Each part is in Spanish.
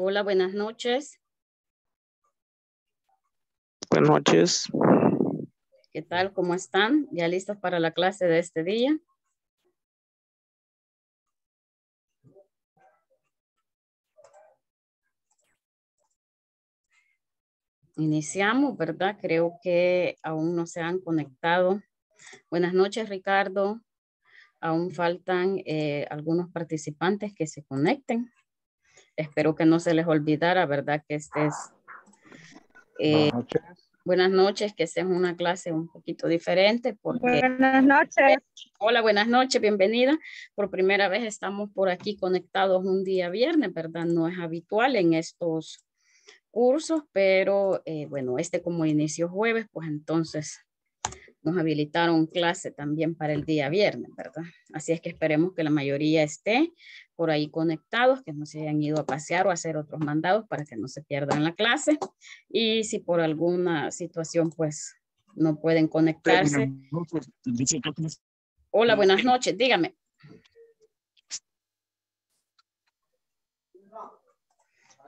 Hola, buenas noches. Buenas noches. ¿Qué tal? ¿Cómo están? ¿Ya listos para la clase de este día? Iniciamos, ¿verdad? Creo que aún no se han conectado. Buenas noches, Ricardo. Aún faltan eh, algunos participantes que se conecten espero que no se les olvidara, ¿verdad? Que estés... Eh, buenas, noches. buenas noches, que sea una clase un poquito diferente. Porque, buenas noches. Hola, buenas noches, bienvenida. Por primera vez estamos por aquí conectados un día viernes, ¿verdad? No es habitual en estos cursos, pero eh, bueno, este como inicio jueves, pues entonces nos habilitaron clase también para el día viernes, ¿verdad? Así es que esperemos que la mayoría esté por ahí conectados, que no se hayan ido a pasear o a hacer otros mandados para que no se pierdan la clase. Y si por alguna situación, pues, no pueden conectarse. Hola, buenas noches, dígame.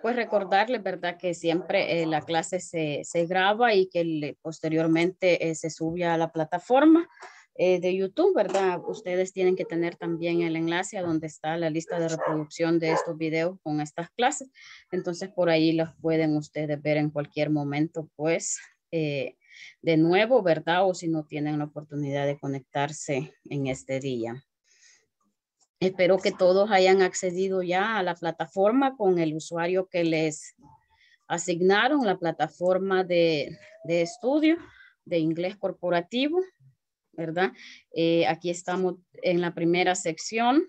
pues recordarles, ¿verdad? Que siempre eh, la clase se, se, graba y que le, posteriormente eh, se sube a la plataforma eh, de YouTube, ¿verdad? Ustedes tienen que tener también el enlace a donde está la lista de reproducción de estos videos con estas clases. Entonces, por ahí los pueden ustedes ver en cualquier momento, pues, de nuevo, ¿verdad? O si no tienen la oportunidad de conectarse en este día. Espero que todos hayan accedido ya a la plataforma con el usuario que les asignaron, la plataforma de, estudio de inglés corporativo, ¿verdad? Eh, aquí estamos en la primera sección.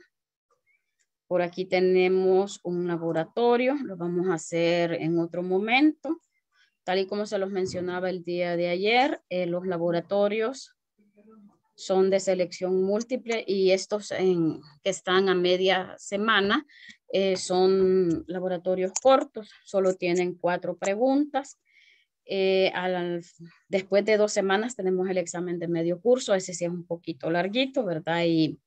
Por aquí tenemos un laboratorio, lo vamos a hacer en otro momento. Tal y como se los mencionaba el día de ayer, eh, los laboratorios son de selección múltiple y estos que están a media semana eh, son laboratorios cortos, solo tienen cuatro preguntas. Eh, después de dos semanas tenemos el examen de medio curso, ese sí es un poquito larguito, ¿verdad? Y,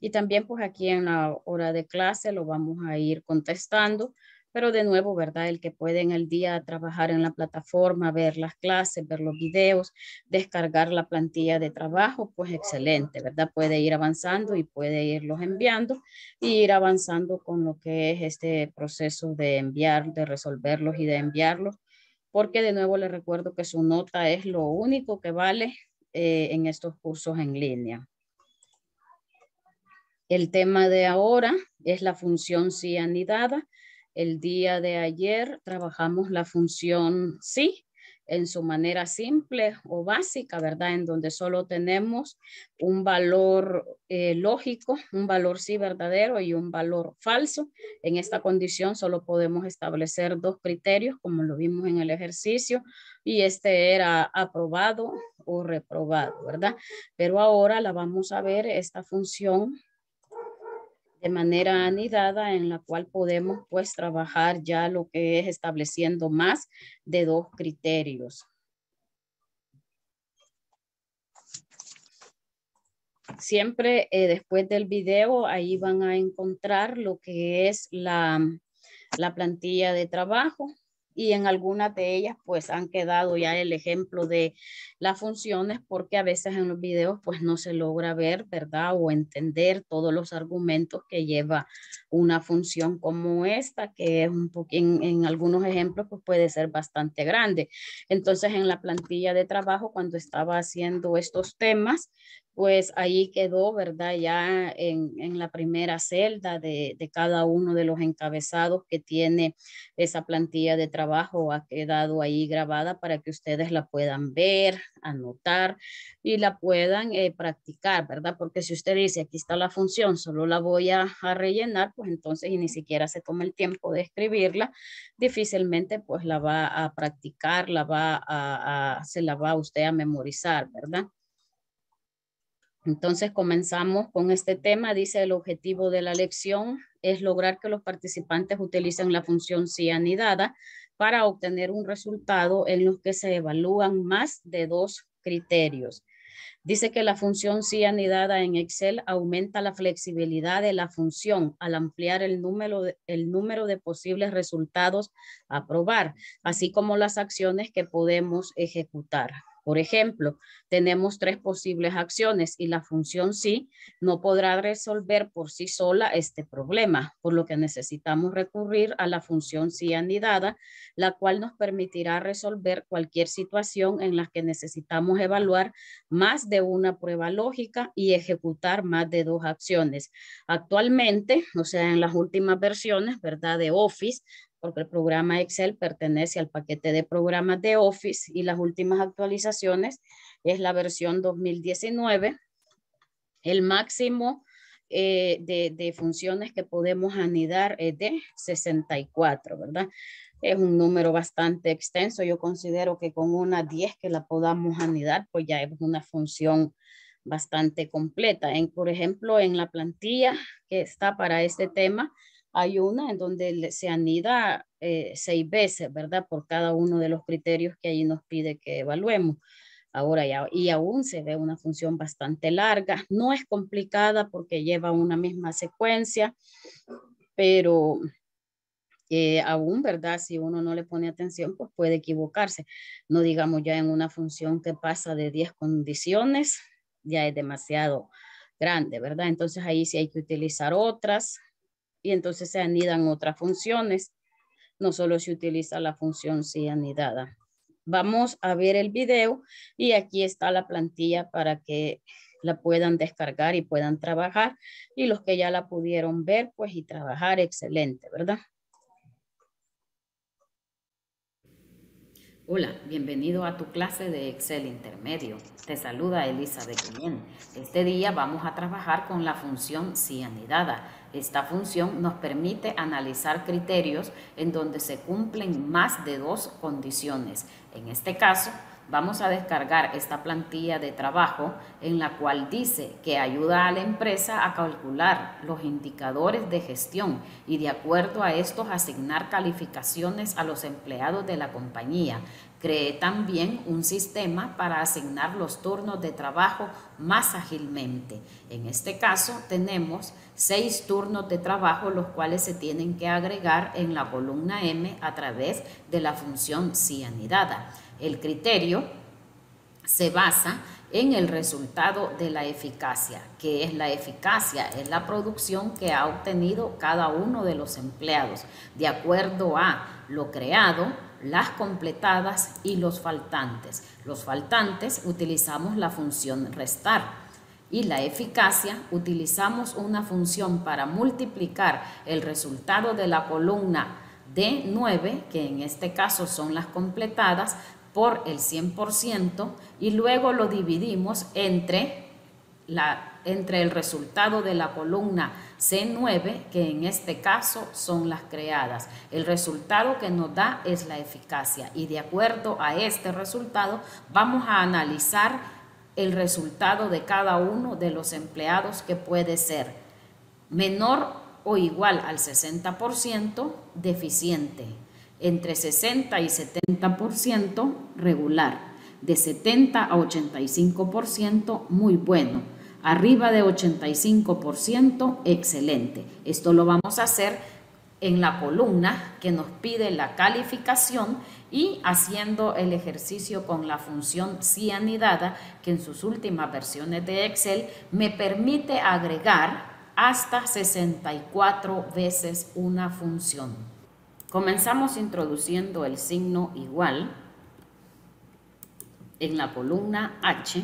y también pues aquí en la hora de clase lo vamos a ir contestando pero de nuevo, ¿verdad? El que puede en el día trabajar en la plataforma, ver las clases, ver los videos, descargar la plantilla de trabajo, pues excelente, ¿verdad? Puede ir avanzando y puede irlos enviando y ir avanzando con lo que es este proceso de enviar, de resolverlos y de enviarlos, porque de nuevo le recuerdo que su nota es lo único que vale eh, en estos cursos en línea. El tema de ahora es la función anidada el día de ayer trabajamos la función sí en su manera simple o básica, ¿verdad? En donde solo tenemos un valor eh, lógico, un valor sí verdadero y un valor falso. En esta condición solo podemos establecer dos criterios, como lo vimos en el ejercicio, y este era aprobado o reprobado, ¿verdad? Pero ahora la vamos a ver, esta función de manera anidada en la cual podemos pues trabajar ya lo que es estableciendo más de dos criterios. Siempre eh, después del video ahí van a encontrar lo que es la, la plantilla de trabajo y en algunas de ellas pues han quedado ya el ejemplo de las funciones porque a veces en los videos pues no se logra ver, ¿verdad? O entender todos los argumentos que lleva una función como esta, que es un en, en algunos ejemplos pues puede ser bastante grande. Entonces en la plantilla de trabajo cuando estaba haciendo estos temas, pues ahí quedó, ¿verdad? Ya en, la primera celda de, cada uno de los encabezados que tiene esa plantilla de trabajo, ha quedado ahí grabada para que ustedes la puedan ver, anotar y la puedan eh, practicar, ¿verdad? Porque si usted dice, aquí está la función, solo la voy a, rellenar, pues entonces ni siquiera se toma el tiempo de escribirla, difícilmente pues la va a practicar, la va a, se la va usted a memorizar, ¿verdad? Entonces comenzamos con este tema. Dice el objetivo de la lección es lograr que los participantes utilicen la función anidada para obtener un resultado en los que se evalúan más de dos criterios. Dice que la función anidada en Excel aumenta la flexibilidad de la función al ampliar el número, el número de posibles resultados a probar, así como las acciones que podemos ejecutar. Por ejemplo, tenemos tres posibles acciones y la función sí no podrá resolver por sí sola este problema, por lo que necesitamos recurrir a la función sí anidada, la cual nos permitirá resolver cualquier situación en la que necesitamos evaluar más de una prueba lógica y ejecutar más de dos acciones. Actualmente, o sea, en las últimas versiones, ¿verdad? De Office, porque el programa Excel pertenece al paquete de programas de Office y las últimas actualizaciones es la versión 2019. El máximo eh, de, funciones que podemos anidar es de 64, ¿verdad? Es un número bastante extenso. Yo considero que con una 10 que la podamos anidar, pues ya es una función bastante completa. por ejemplo, en la plantilla que está para este tema, hay una en donde se anida eh, seis veces, ¿verdad? Por cada uno de los criterios que allí nos pide que evaluemos. Ahora ya, y aún se ve una función bastante larga. No es complicada porque lleva una misma secuencia, pero eh, aún, ¿verdad? Si uno no le pone atención, pues puede equivocarse. No digamos ya en una función que pasa de 10 condiciones, ya es demasiado grande, ¿verdad? Entonces ahí sí hay que utilizar otras, y entonces se anidan otras funciones. No solo se utiliza la función si anidada. Vamos a ver el video y aquí está la plantilla para que la puedan descargar y puedan trabajar. Y los que ya la pudieron ver, pues y trabajar, excelente, ¿verdad? Hola, bienvenido a tu clase de Excel intermedio. Te saluda Elisa de Guillén. Este día vamos a trabajar con la función anidada. Esta función nos permite analizar criterios en donde se cumplen más de dos condiciones. En este caso, vamos a descargar esta plantilla de trabajo en la cual dice que ayuda a la empresa a calcular los indicadores de gestión y de acuerdo a estos asignar calificaciones a los empleados de la compañía. Cree también un sistema para asignar los turnos de trabajo más ágilmente. En este caso tenemos seis turnos de trabajo, los cuales se tienen que agregar en la columna M a través de la función cianidada. El criterio se basa en el resultado de la eficacia, que es la eficacia, es la producción que ha obtenido cada uno de los empleados, de acuerdo a lo creado, las completadas y los faltantes. Los faltantes utilizamos la función restar y la eficacia, utilizamos una función para multiplicar el resultado de la columna D9, que en este caso son las completadas, por el 100% y luego lo dividimos entre, la, entre el resultado de la columna C9, que en este caso son las creadas. El resultado que nos da es la eficacia y de acuerdo a este resultado vamos a analizar el resultado de cada uno de los empleados que puede ser menor o igual al 60% deficiente, entre 60 y 70% regular, de 70 a 85% muy bueno, arriba de 85% excelente. Esto lo vamos a hacer en la columna que nos pide la calificación y haciendo el ejercicio con la función SI anidada que en sus últimas versiones de Excel me permite agregar hasta 64 veces una función. Comenzamos introduciendo el signo igual en la columna H.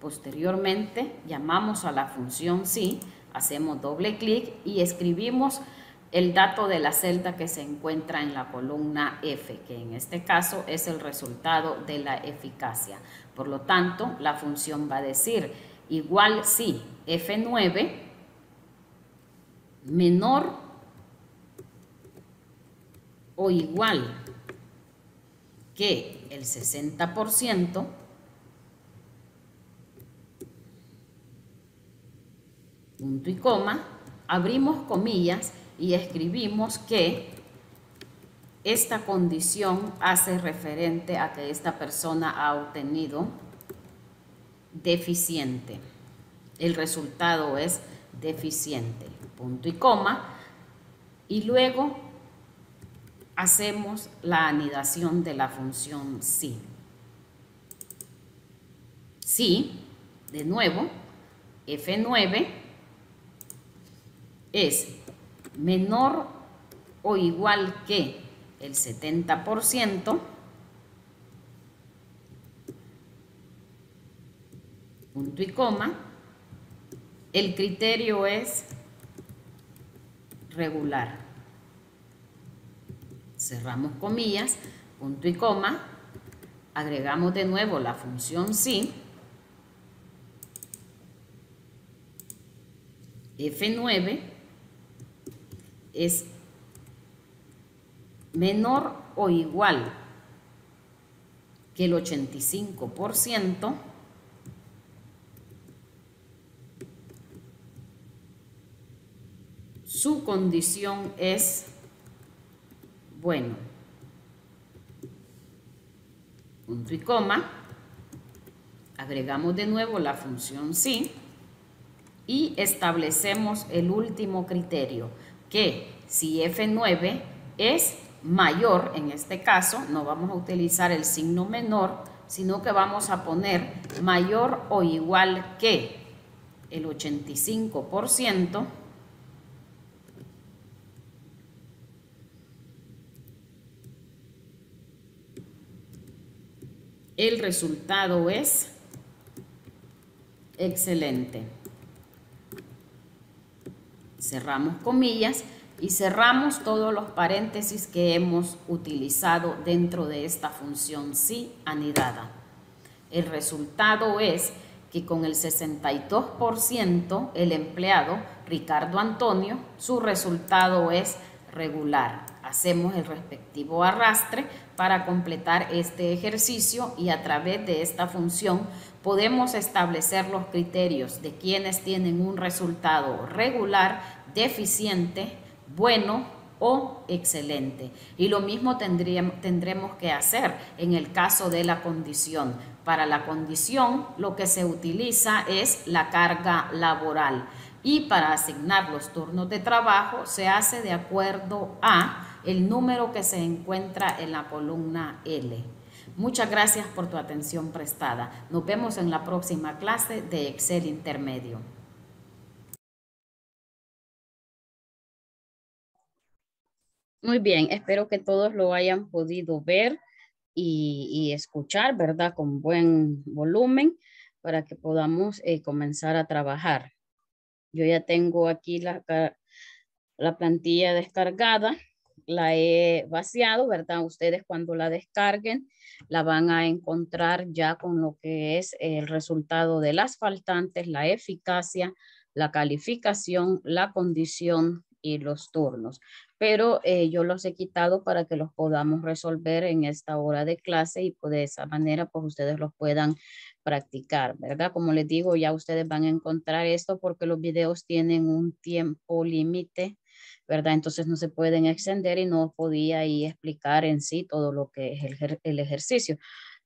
Posteriormente llamamos a la función SI hacemos doble clic y escribimos el dato de la celda que se encuentra en la columna F, que en este caso es el resultado de la eficacia. Por lo tanto, la función va a decir igual si F9 menor o igual que el 60%, punto y coma, abrimos comillas, y escribimos que esta condición hace referente a que esta persona ha obtenido deficiente. El resultado es deficiente, punto y coma. Y luego hacemos la anidación de la función sí. Sí, de nuevo, F9 es menor o igual que el 70%, punto y coma, el criterio es regular. Cerramos comillas, punto y coma, agregamos de nuevo la función sí, F9 es menor o igual que el 85%, su condición es bueno. Punto y coma. Agregamos de nuevo la función sí y establecemos el último criterio que si F9 es mayor, en este caso, no vamos a utilizar el signo menor, sino que vamos a poner mayor o igual que el 85%, el resultado es excelente cerramos comillas y cerramos todos los paréntesis que hemos utilizado dentro de esta función sí anidada. El resultado es que con el 62% el empleado Ricardo Antonio, su resultado es regular. Hacemos el respectivo arrastre para completar este ejercicio y a través de esta función podemos establecer los criterios de quienes tienen un resultado regular, deficiente, bueno o excelente. Y lo mismo tendríamos, tendremos que hacer en el caso de la condición. Para la condición lo que se utiliza es la carga laboral y para asignar los turnos de trabajo se hace de acuerdo a el número que se encuentra en la columna L. Muchas gracias por tu atención prestada. Nos vemos en la próxima clase de Excel Intermedio. Muy bien, espero que todos lo hayan podido ver y, escuchar, ¿verdad? Con buen volumen para que podamos eh, comenzar a trabajar. Yo ya tengo aquí la plantilla descargada la he vaciado, ¿verdad? Ustedes cuando la descarguen la van a encontrar ya con lo que es el resultado de las faltantes, la eficacia, la calificación, la condición y los turnos. Pero eh, yo los he quitado para que los podamos resolver en esta hora de clase y pues, de esa manera pues ustedes los puedan practicar, ¿verdad? Como les digo, ya ustedes van a encontrar esto porque los videos tienen un tiempo límite ¿verdad? Entonces no se pueden extender y no podía ahí explicar en sí todo lo que es el, ejercicio.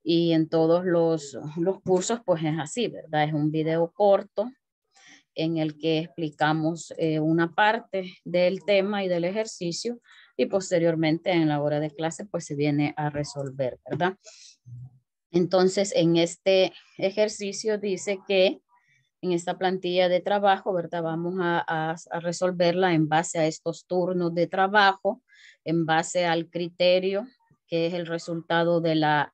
Y en todos los, cursos, pues es así, ¿verdad? Es un video corto en el que explicamos eh, una parte del tema y del ejercicio y posteriormente en la hora de clase pues se viene a resolver, ¿verdad? Entonces en este ejercicio dice que en esta plantilla de trabajo, ¿verdad? Vamos a, resolverla en base a estos turnos de trabajo, en base al criterio que es el resultado de la,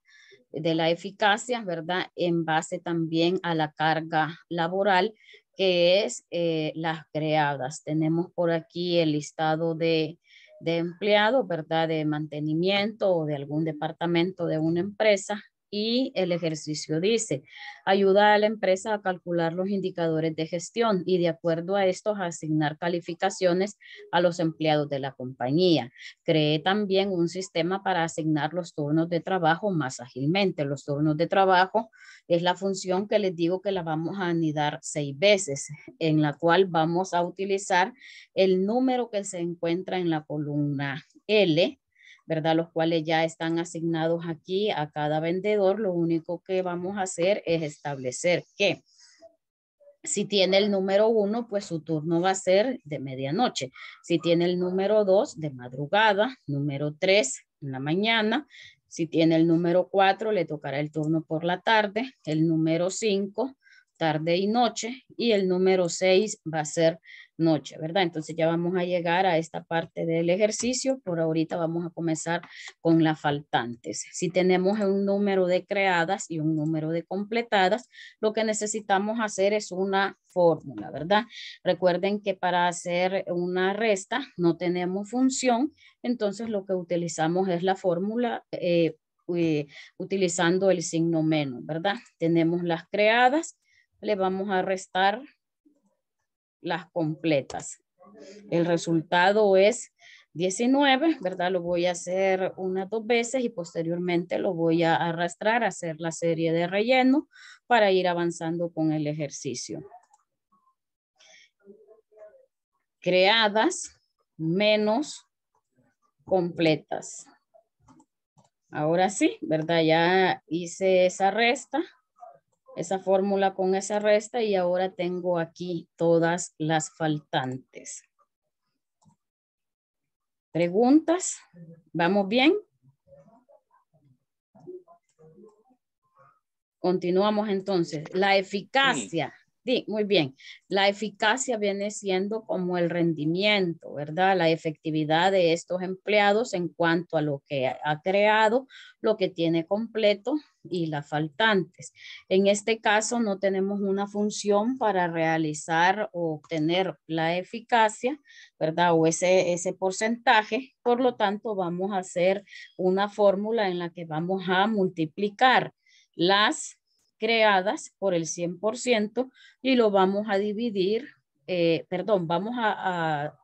eficacia, ¿verdad? En base también a la carga laboral que es eh, las creadas. Tenemos por aquí el listado de, de empleados, ¿verdad? De mantenimiento o de algún departamento de una empresa y el ejercicio dice, ayuda a la empresa a calcular los indicadores de gestión y de acuerdo a estos asignar calificaciones a los empleados de la compañía. Cree también un sistema para asignar los turnos de trabajo más ágilmente. Los turnos de trabajo es la función que les digo que la vamos a anidar seis veces, en la cual vamos a utilizar el número que se encuentra en la columna L ¿verdad? Los cuales ya están asignados aquí a cada vendedor. Lo único que vamos a hacer es establecer que si tiene el número uno, pues su turno va a ser de medianoche. Si tiene el número dos, de madrugada. Número tres, en la mañana. Si tiene el número cuatro, le tocará el turno por la tarde. El número cinco, tarde y noche, y el número 6 va a ser noche, ¿verdad? Entonces ya vamos a llegar a esta parte del ejercicio. Por ahorita vamos a comenzar con las faltantes. Si tenemos un número de creadas y un número de completadas, lo que necesitamos hacer es una fórmula, ¿verdad? Recuerden que para hacer una resta no tenemos función, entonces lo que utilizamos es la fórmula eh, eh, utilizando el signo menos, ¿verdad? Tenemos las creadas le vamos a restar las completas. El resultado es 19, ¿verdad? Lo voy a hacer unas dos veces y posteriormente lo voy a arrastrar a hacer la serie de relleno para ir avanzando con el ejercicio. Creadas menos completas. Ahora sí, ¿verdad? Ya hice esa resta esa fórmula con esa resta y ahora tengo aquí todas las faltantes. ¿Preguntas? ¿Vamos bien? Continuamos entonces. La eficacia. Sí, muy bien. La eficacia viene siendo como el rendimiento, ¿verdad? La efectividad de estos empleados en cuanto a lo que ha creado, lo que tiene completo y las faltantes. En este caso no tenemos una función para realizar o obtener la eficacia, ¿verdad? O ese, ese porcentaje. Por lo tanto, vamos a hacer una fórmula en la que vamos a multiplicar las creadas por el 100% y lo vamos a dividir, eh, perdón, vamos a,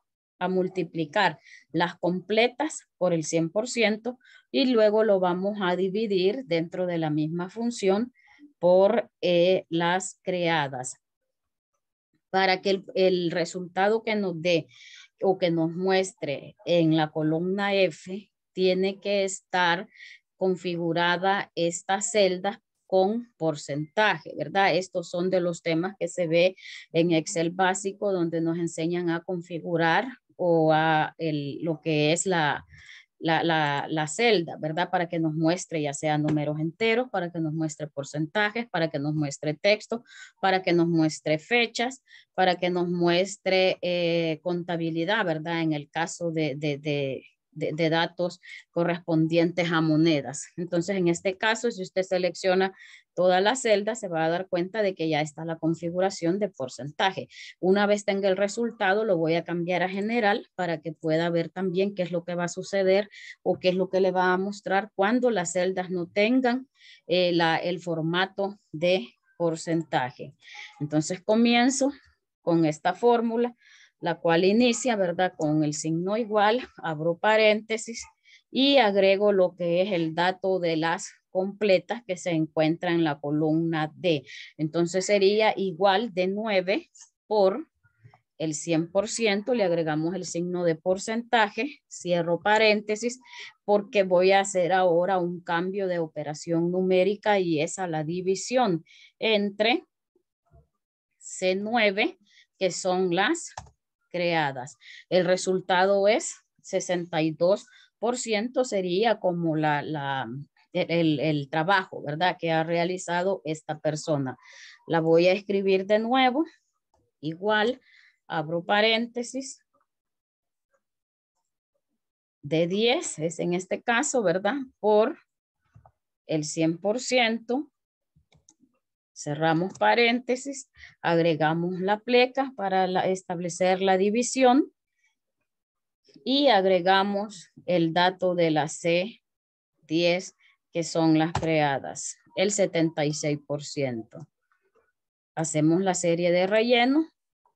multiplicar las completas por el 100% y luego lo vamos a dividir dentro de la misma función por eh, las creadas para que el, el resultado que nos dé o que nos muestre en la columna F tiene que estar configurada estas celdas con porcentaje, ¿verdad? Estos son de los temas que se ve en Excel básico donde nos enseñan a configurar o a lo que es la, la, celda, ¿verdad? Para que nos muestre ya sea números enteros, para que nos muestre porcentajes, para que nos muestre texto, para que nos muestre fechas, para que nos muestre eh, contabilidad, ¿verdad? En el caso de de, datos correspondientes a monedas. Entonces, en este caso, si usted selecciona toda la celdas, se va a dar cuenta de que ya está la configuración de porcentaje. Una vez tenga el resultado, lo voy a cambiar a general para que pueda ver también qué es lo que va a suceder o qué es lo que le va a mostrar cuando las celdas no tengan eh, el formato de porcentaje. Entonces comienzo con esta fórmula la cual inicia, ¿verdad? Con el signo igual, abro paréntesis y agrego lo que es el dato de las completas que se encuentra en la columna D. Entonces sería igual de 9 por el 100%, le agregamos el signo de porcentaje, cierro paréntesis, porque voy a hacer ahora un cambio de operación numérica y es a la división entre C9, que son las creadas. El resultado es 62% sería como la, la el, el, trabajo, ¿verdad? Que ha realizado esta persona. La voy a escribir de nuevo. Igual, abro paréntesis. De 10 es en este caso, ¿verdad? Por el 100%. Cerramos paréntesis, agregamos la pleca para establecer la división y agregamos el dato de la C10 que son las creadas, el 76%. Hacemos la serie de relleno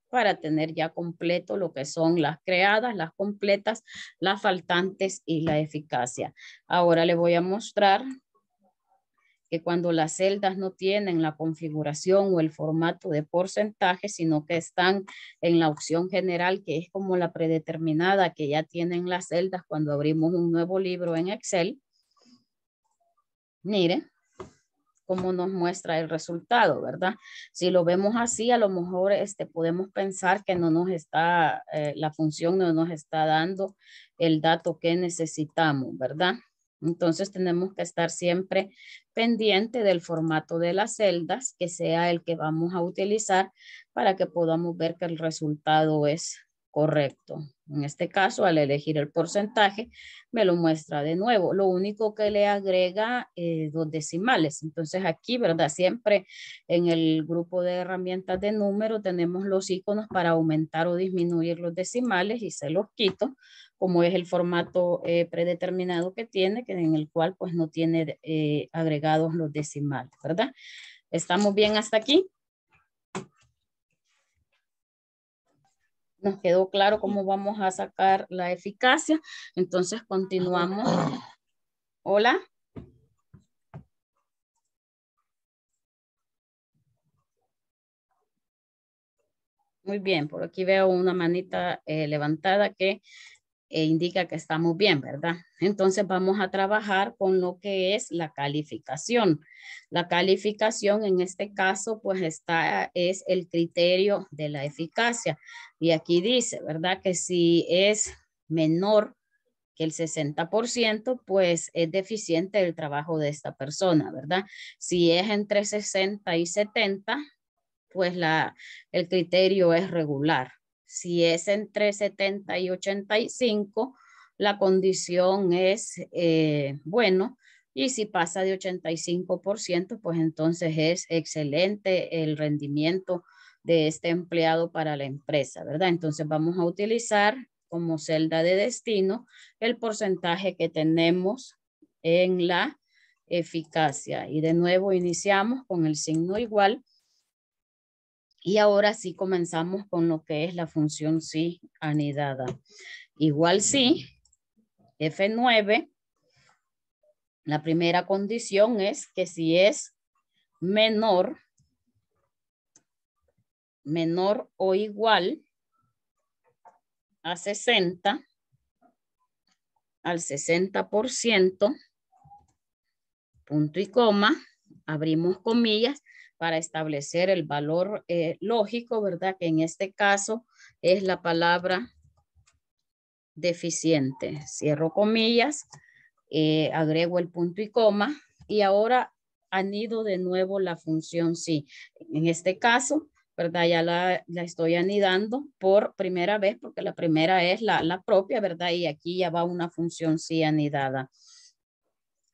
para tener ya completo lo que son las creadas, las completas, las faltantes y la eficacia. Ahora le voy a mostrar que cuando las celdas no tienen la configuración o el formato de porcentaje, sino que están en la opción general, que es como la predeterminada que ya tienen las celdas cuando abrimos un nuevo libro en Excel. Mire cómo nos muestra el resultado, ¿verdad? Si lo vemos así, a lo mejor este, podemos pensar que no nos está, eh, la función no nos está dando el dato que necesitamos, ¿verdad? Entonces tenemos que estar siempre pendiente del formato de las celdas, que sea el que vamos a utilizar para que podamos ver que el resultado es correcto. En este caso, al elegir el porcentaje, me lo muestra de nuevo. Lo único que le agrega eh, dos decimales. Entonces aquí, ¿verdad? Siempre en el grupo de herramientas de número tenemos los iconos para aumentar o disminuir los decimales y se los quito, como es el formato eh, predeterminado que tiene, que en el cual pues no tiene eh, agregados los decimales, ¿verdad? ¿Estamos bien hasta aquí? nos quedó claro cómo vamos a sacar la eficacia. Entonces continuamos. Hola. Muy bien, por aquí veo una manita eh, levantada que e indica que estamos bien, ¿verdad? Entonces vamos a trabajar con lo que es la calificación. La calificación en este caso, pues está, es el criterio de la eficacia. Y aquí dice, ¿verdad? Que si es menor que el 60%, pues es deficiente el trabajo de esta persona, ¿verdad? Si es entre 60 y 70, pues la, el criterio es regular, si es entre 70 y 85, la condición es eh, bueno. Y si pasa de 85%, pues entonces es excelente el rendimiento de este empleado para la empresa, ¿verdad? Entonces vamos a utilizar como celda de destino el porcentaje que tenemos en la eficacia. Y de nuevo iniciamos con el signo igual y ahora sí comenzamos con lo que es la función sí anidada. Igual sí, F9, la primera condición es que si es menor, menor o igual a 60, al 60%, punto y coma, abrimos comillas, para establecer el valor eh, lógico, ¿verdad? Que en este caso es la palabra deficiente. Cierro comillas, eh, agrego el punto y coma y ahora anido de nuevo la función sí. En este caso, ¿verdad? Ya la, estoy anidando por primera vez porque la primera es la, la propia, ¿verdad? Y aquí ya va una función sí anidada.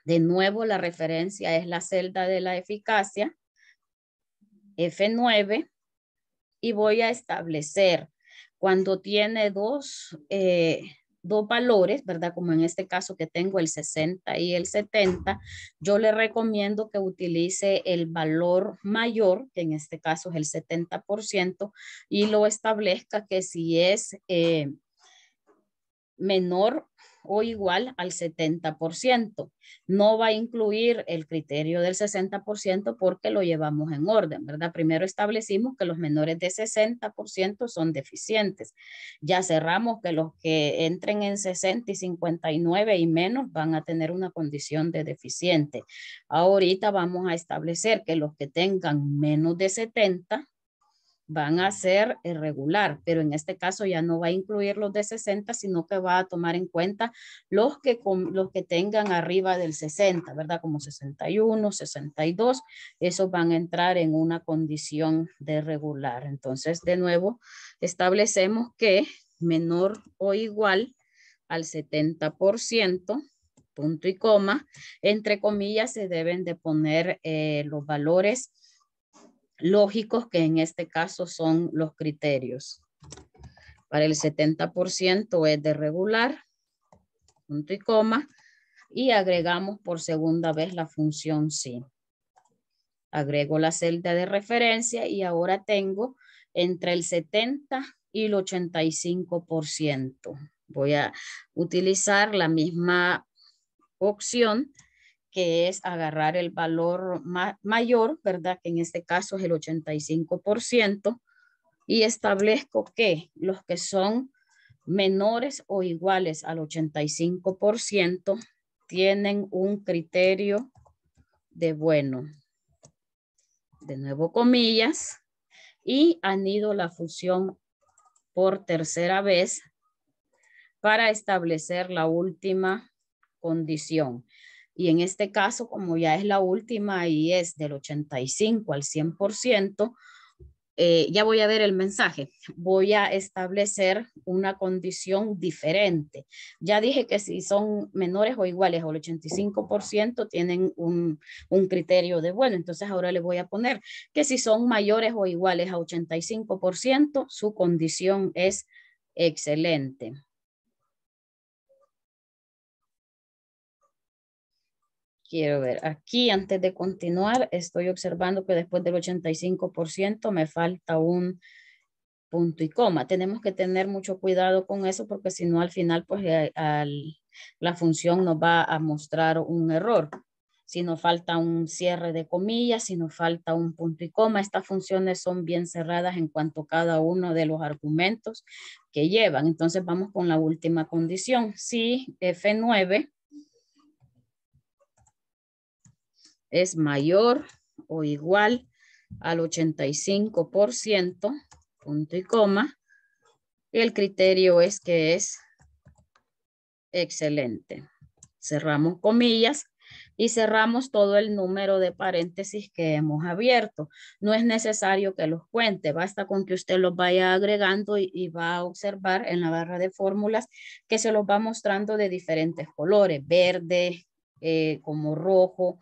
De nuevo, la referencia es la celda de la eficacia F9 y voy a establecer cuando tiene dos, eh, dos valores, ¿verdad? Como en este caso que tengo el 60 y el 70, yo le recomiendo que utilice el valor mayor, que en este caso es el 70%, y lo establezca que si es eh, menor o igual al 70%. No va a incluir el criterio del 60% porque lo llevamos en orden, ¿verdad? Primero establecimos que los menores de 60% son deficientes. Ya cerramos que los que entren en 60 y 59 y menos van a tener una condición de deficiente. Ahorita vamos a establecer que los que tengan menos de 70 van a ser eh, regular, pero en este caso ya no va a incluir los de 60, sino que va a tomar en cuenta los que, los que tengan arriba del 60, ¿verdad? Como 61, 62, esos van a entrar en una condición de regular. Entonces, de nuevo, establecemos que menor o igual al 70%, punto y coma, entre comillas se deben de poner eh, los valores lógicos, que en este caso son los criterios. Para el 70% es de regular, punto y coma, y agregamos por segunda vez la función sí. Agrego la celda de referencia y ahora tengo entre el 70 y el 85%. Voy a utilizar la misma opción que es agarrar el valor mayor, ¿verdad? Que en este caso es el 85%, y establezco que los que son menores o iguales al 85% tienen un criterio de bueno. De nuevo comillas, y han ido la fusión por tercera vez para establecer la última condición. Y en este caso, como ya es la última y es del 85 al 100%, eh, ya voy a ver el mensaje. Voy a establecer una condición diferente. Ya dije que si son menores o iguales al 85% tienen un, un, criterio de bueno. Entonces ahora le voy a poner que si son mayores o iguales a 85%, su condición es excelente. Quiero ver, aquí antes de continuar, estoy observando que después del 85% me falta un punto y coma. Tenemos que tener mucho cuidado con eso porque si no al final pues eh, la función nos va a mostrar un error. Si nos falta un cierre de comillas, si nos falta un punto y coma, estas funciones son bien cerradas en cuanto a cada uno de los argumentos que llevan. Entonces vamos con la última condición. Si F9 es mayor o igual al 85%, punto y coma. el criterio es que es excelente. Cerramos comillas y cerramos todo el número de paréntesis que hemos abierto. No es necesario que los cuente, basta con que usted los vaya agregando y, va a observar en la barra de fórmulas que se los va mostrando de diferentes colores, verde, eh, como rojo,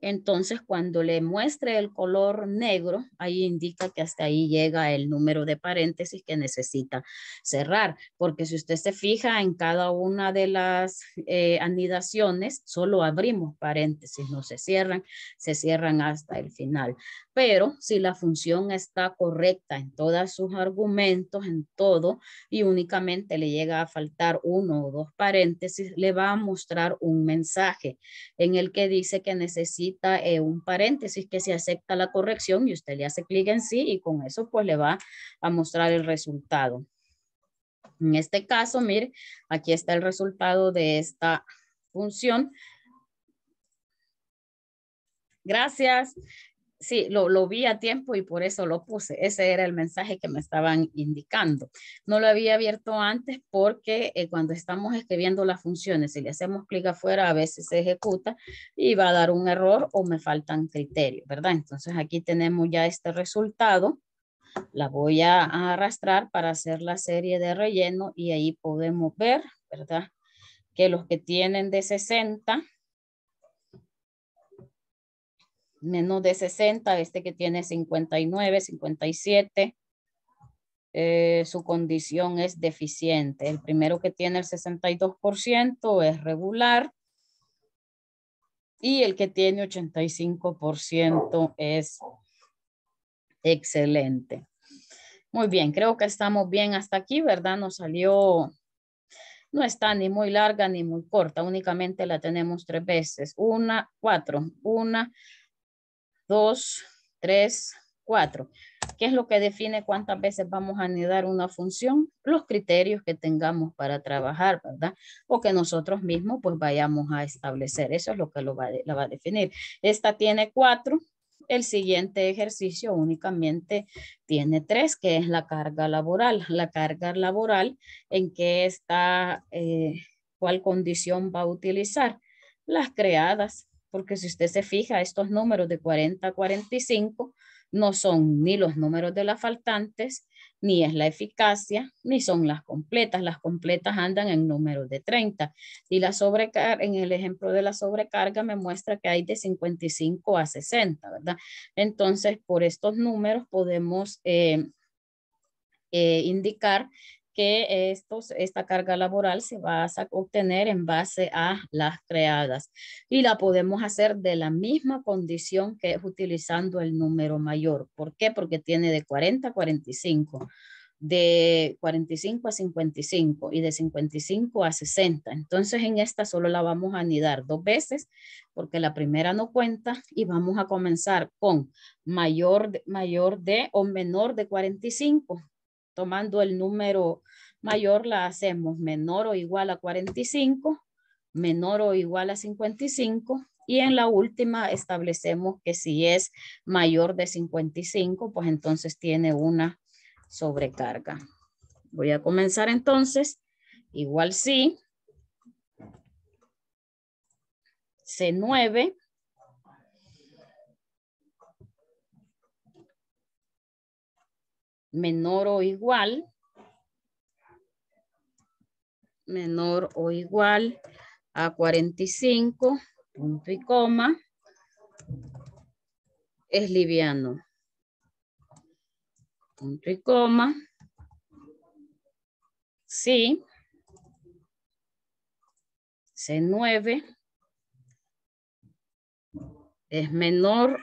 entonces, cuando le muestre el color negro, ahí indica que hasta ahí llega el número de paréntesis que necesita cerrar, porque si usted se fija en cada una de las eh, anidaciones, solo abrimos paréntesis, no se cierran, se cierran hasta el final pero si la función está correcta en todos sus argumentos, en todo, y únicamente le llega a faltar uno o dos paréntesis, le va a mostrar un mensaje en el que dice que necesita eh, un paréntesis que se acepta la corrección y usted le hace clic en sí y con eso pues le va a mostrar el resultado. En este caso, mire, aquí está el resultado de esta función. Gracias sí, lo, vi a tiempo y por eso lo puse. Ese era el mensaje que me estaban indicando. No lo había abierto antes porque eh, cuando estamos escribiendo las funciones, si le hacemos clic afuera, a veces se ejecuta y va a dar un error o me faltan criterios, ¿verdad? Entonces aquí tenemos ya este resultado. La voy a, a arrastrar para hacer la serie de relleno y ahí podemos ver, ¿verdad? Que los que tienen de 60 menos de 60, este que tiene 59, 57, eh, su condición es deficiente. El primero que tiene el 62% es regular y el que tiene 85% es excelente. Muy bien, creo que estamos bien hasta aquí, ¿verdad? Nos salió, no está ni muy larga ni muy corta, únicamente la tenemos tres veces. Una, cuatro, una, dos, tres, cuatro. ¿Qué es lo que define cuántas veces vamos a anidar una función? Los criterios que tengamos para trabajar, ¿verdad? O que nosotros mismos pues vayamos a establecer. Eso es lo que lo va, la va a definir. Esta tiene cuatro. El siguiente ejercicio únicamente tiene tres, que es la carga laboral. La carga laboral en qué está, eh, cuál condición va a utilizar. Las creadas porque si usted se fija, estos números de 40 a 45 no son ni los números de las faltantes, ni es la eficacia, ni son las completas. Las completas andan en números de 30. Y la sobrecarga, en el ejemplo de la sobrecarga me muestra que hay de 55 a 60, ¿verdad? Entonces, por estos números podemos eh, eh, indicar que estos, esta carga laboral se va a obtener en base a las creadas y la podemos hacer de la misma condición que es utilizando el número mayor. ¿Por qué? Porque tiene de 40 a 45 de 45 a 55 y de 55 a 60. Entonces en esta solo la vamos a anidar dos veces porque la primera no cuenta y vamos a comenzar con mayor, mayor de o menor de 45 tomando el número mayor la hacemos menor o igual a 45, menor o igual a 55 y en la última establecemos que si es mayor de 55, pues entonces tiene una sobrecarga. Voy a comenzar entonces, igual sí, C9 menor o igual, menor o igual a 45, punto y coma, es liviano. Punto y coma. Sí. C9 es menor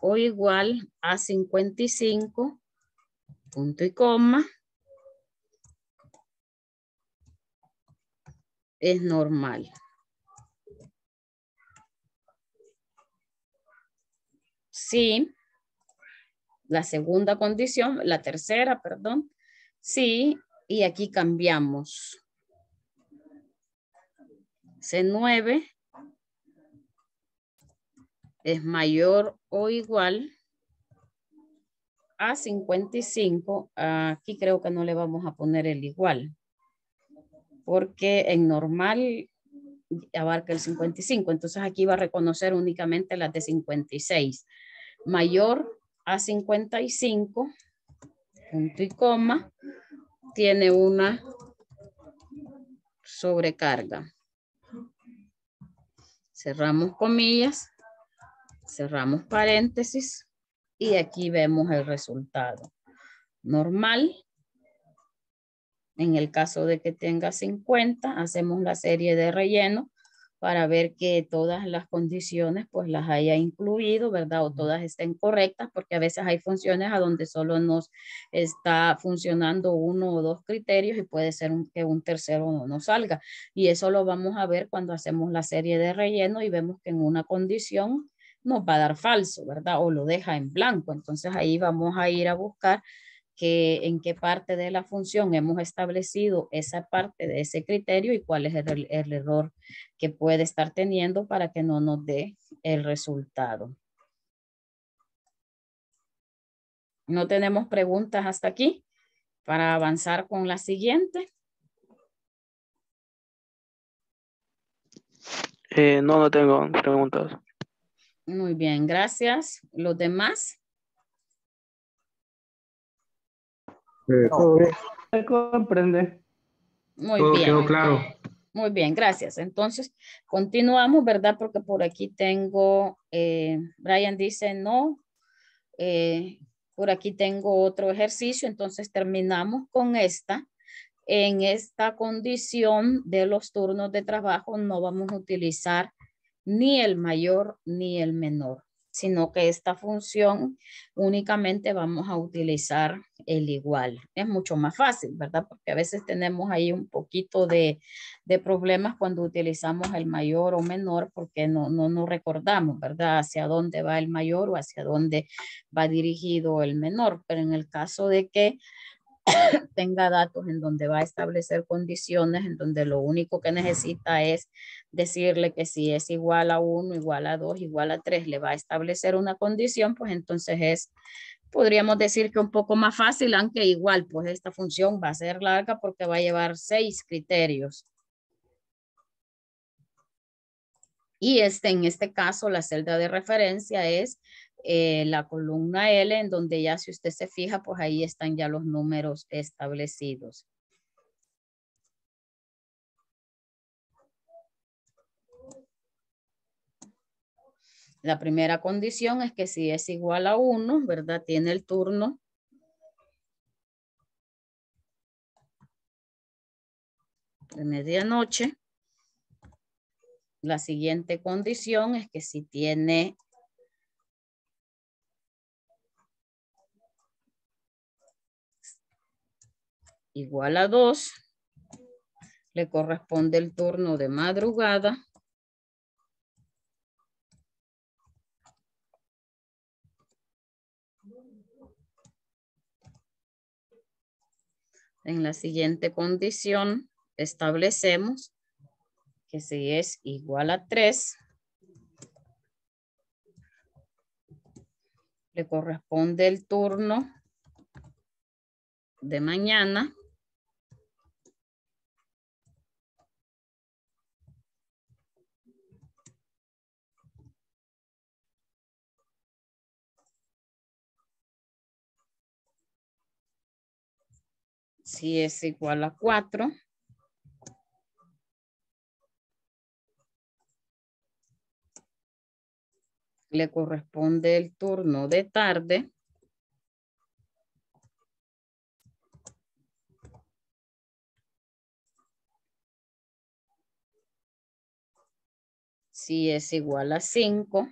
o igual a cincuenta y cinco, punto y coma. Es normal. Sí. La segunda condición, la tercera, perdón. Sí, y aquí cambiamos. C9 es mayor o igual a 55, aquí creo que no le vamos a poner el igual, porque en normal abarca el 55, entonces aquí va a reconocer únicamente las de 56. Mayor a 55, punto y coma, tiene una sobrecarga. Cerramos comillas, cerramos paréntesis. Y aquí vemos el resultado normal. En el caso de que tenga 50, hacemos la serie de relleno para ver que todas las condiciones pues las haya incluido, ¿verdad? O todas estén correctas, porque a veces hay funciones a donde solo nos está funcionando uno o dos criterios y puede ser que un tercero no salga. Y eso lo vamos a ver cuando hacemos la serie de relleno y vemos que en una condición nos va a dar falso, ¿verdad? O lo deja en blanco. Entonces ahí vamos a ir a buscar que, en qué parte de la función hemos establecido esa parte de ese criterio y cuál es el, error que puede estar teniendo para que no nos dé el resultado. No tenemos preguntas hasta aquí para avanzar con la siguiente. Eh, no, no tengo preguntas. Muy bien, gracias. ¿Los demás? Eh, comprende. Muy bien. claro. Muy bien, gracias. Entonces, continuamos, ¿verdad? Porque por aquí tengo, eh, Brian dice no, eh, por aquí tengo otro ejercicio, entonces terminamos con esta. En esta condición de los turnos de trabajo no vamos a utilizar ni el mayor ni el menor, sino que esta función únicamente vamos a utilizar el igual. Es mucho más fácil, ¿verdad? Porque a veces tenemos ahí un poquito de, problemas cuando utilizamos el mayor o menor porque no, nos recordamos, ¿verdad? Hacia dónde va el mayor o hacia dónde va dirigido el menor. Pero en el caso de que tenga datos en donde va a establecer condiciones, en donde lo único que necesita es decirle que si es igual a 1, igual a 2, igual a 3, le va a establecer una condición, pues entonces es, podríamos decir que un poco más fácil, aunque igual, pues esta función va a ser larga porque va a llevar seis criterios. Y este, en este caso, la celda de referencia es eh, la columna L, en donde ya si usted se fija, pues ahí están ya los números establecidos. La primera condición es que si es igual a 1, ¿verdad? Tiene el turno de medianoche. La siguiente condición es que si tiene igual a dos. Le corresponde el turno de madrugada. En la siguiente condición establecemos que si es igual a tres. le corresponde el turno de mañana. si es igual a cuatro, Le corresponde el turno de tarde. Si es igual a cinco,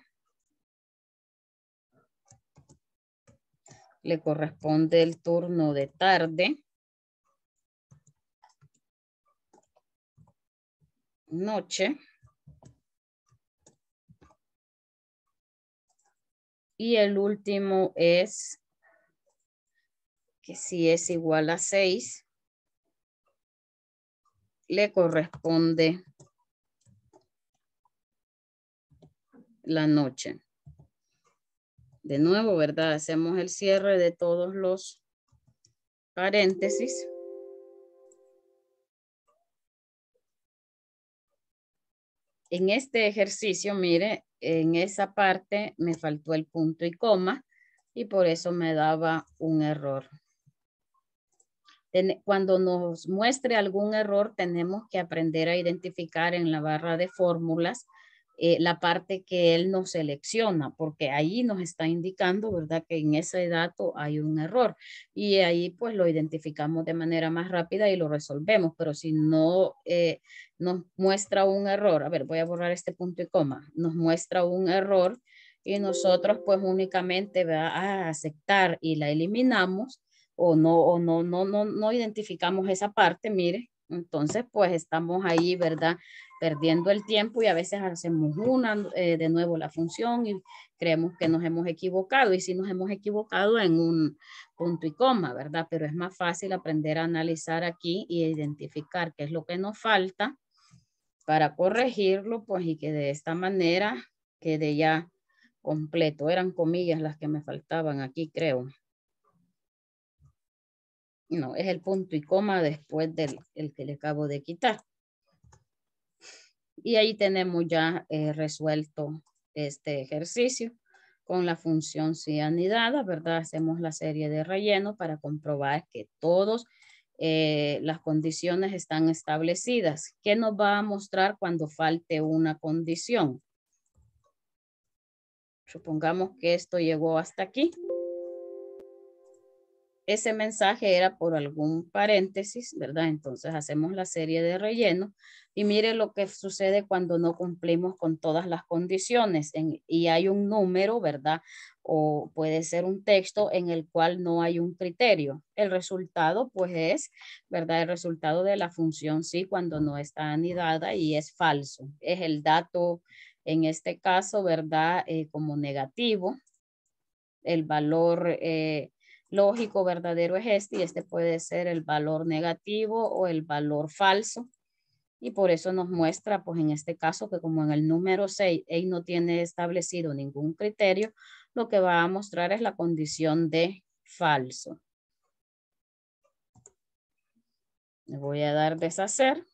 le corresponde el turno de tarde. noche. Y el último es, que si es igual a 6, le corresponde la noche. De nuevo, ¿verdad? Hacemos el cierre de todos los paréntesis. En este ejercicio, mire, en esa parte me faltó el punto y coma y por eso me daba un error. Cuando nos muestre algún error, tenemos que aprender a identificar en la barra de fórmulas eh, la parte que él nos selecciona, porque ahí nos está indicando, ¿verdad?, que en ese dato hay un error y ahí pues lo identificamos de manera más rápida y lo resolvemos, pero si no eh, nos muestra un error, a ver, voy a borrar este punto y coma, nos muestra un error y nosotros pues únicamente va a aceptar y la eliminamos o no, o no, no, no, no identificamos esa parte, mire, entonces, pues estamos ahí, ¿verdad? Perdiendo el tiempo y a veces hacemos una eh, de nuevo la función y creemos que nos hemos equivocado y si nos hemos equivocado en un punto y coma, ¿verdad? Pero es más fácil aprender a analizar aquí y identificar qué es lo que nos falta para corregirlo, pues y que de esta manera quede ya completo. Eran comillas las que me faltaban aquí, creo. No, es el punto y coma después del que le acabo de quitar. Y ahí tenemos ya eh, resuelto este ejercicio con la función anidada, ¿verdad? Hacemos la serie de relleno para comprobar que todas eh, las condiciones están establecidas. ¿Qué nos va a mostrar cuando falte una condición? Supongamos que esto llegó hasta aquí ese mensaje era por algún paréntesis, ¿verdad? Entonces hacemos la serie de relleno y mire lo que sucede cuando no cumplimos con todas las condiciones y hay un número, ¿verdad? O puede ser un texto en el cual no hay un criterio. El resultado, pues es, ¿verdad? El resultado de la función sí cuando no está anidada y es falso. Es el dato, en este caso, ¿verdad? Eh, como negativo. El valor... Eh, lógico verdadero es este y este puede ser el valor negativo o el valor falso. Y por eso nos muestra, pues en este caso, que como en el número 6, él no tiene establecido ningún criterio, lo que va a mostrar es la condición de falso. Le voy a dar deshacer.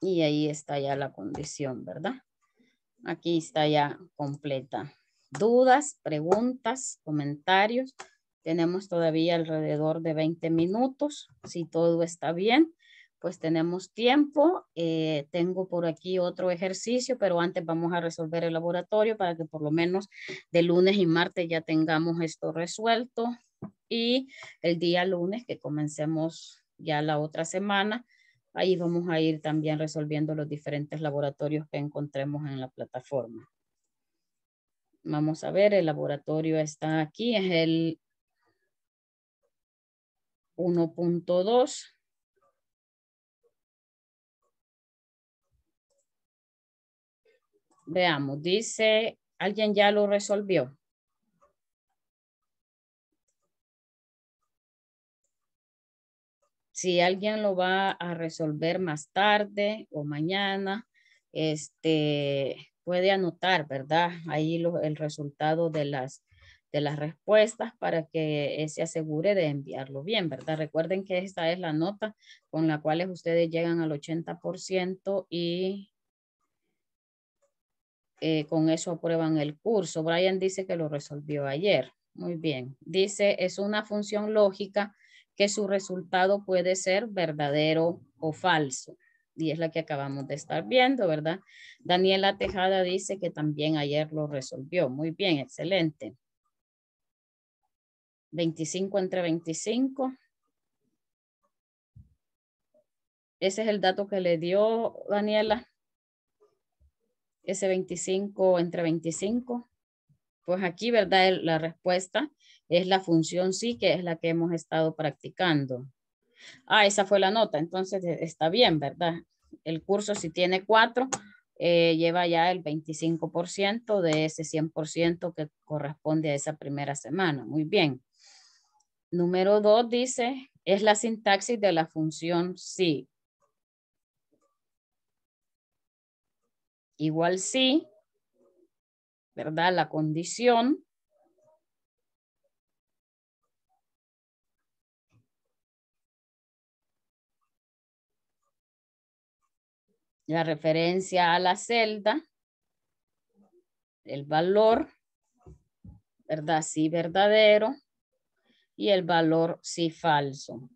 Y ahí está ya la condición, ¿verdad? Aquí está ya completa dudas, preguntas, comentarios. Tenemos todavía alrededor de 20 minutos. Si todo está bien, pues tenemos tiempo. Eh, tengo por aquí otro ejercicio, pero antes vamos a resolver el laboratorio para que por lo menos de lunes y martes ya tengamos esto resuelto. Y el día lunes que comencemos ya la otra semana, ahí vamos a ir también resolviendo los diferentes laboratorios que encontremos en la plataforma. Vamos a ver, el laboratorio está aquí, es el 1.2. Veamos, dice, ¿alguien ya lo resolvió? Si alguien lo va a resolver más tarde o mañana, este, puede anotar, ¿verdad? Ahí el resultado de las, de las respuestas para que eh, se asegure de enviarlo bien, ¿verdad? Recuerden que esta es la nota con la cual ustedes llegan al 80% y eh, con eso aprueban el curso. Brian dice que lo resolvió ayer. Muy bien. Dice, es una función lógica que su resultado puede ser verdadero o falso y es la que acabamos de estar viendo, ¿verdad? Daniela Tejada dice que también ayer lo resolvió. Muy bien, excelente. 25 entre 25. Ese es el dato que le dio Daniela. Ese 25 entre 25. Pues aquí, ¿verdad? La respuesta es la función sí, que es la que hemos estado practicando. Ah, esa fue la nota, entonces eh, está bien, ¿verdad? El curso si tiene cuatro, eh, lleva ya el 25% de ese 100% que corresponde a esa primera semana. Muy bien. Número dos dice, es la sintaxis de la función sí. Igual sí, ¿verdad? La condición la referencia a la celda, el valor, ¿verdad? Sí verdadero y el valor sí falso.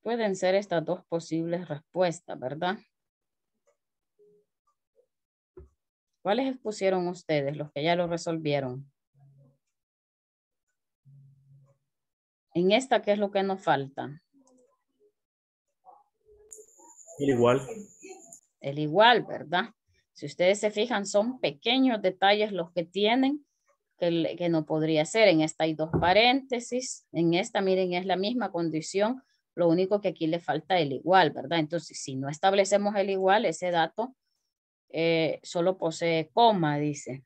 Pueden ser estas dos posibles respuestas, ¿verdad? ¿Cuáles expusieron ustedes, los que ya lo resolvieron? En esta, ¿qué es lo que nos falta? El igual. El igual, ¿verdad? Si ustedes se fijan, son pequeños detalles los que tienen que, no podría ser. En esta hay dos paréntesis. En esta, miren, es la misma condición. Lo único que aquí le falta el igual, ¿verdad? Entonces, si no establecemos el igual, ese dato eh, solo posee coma, dice.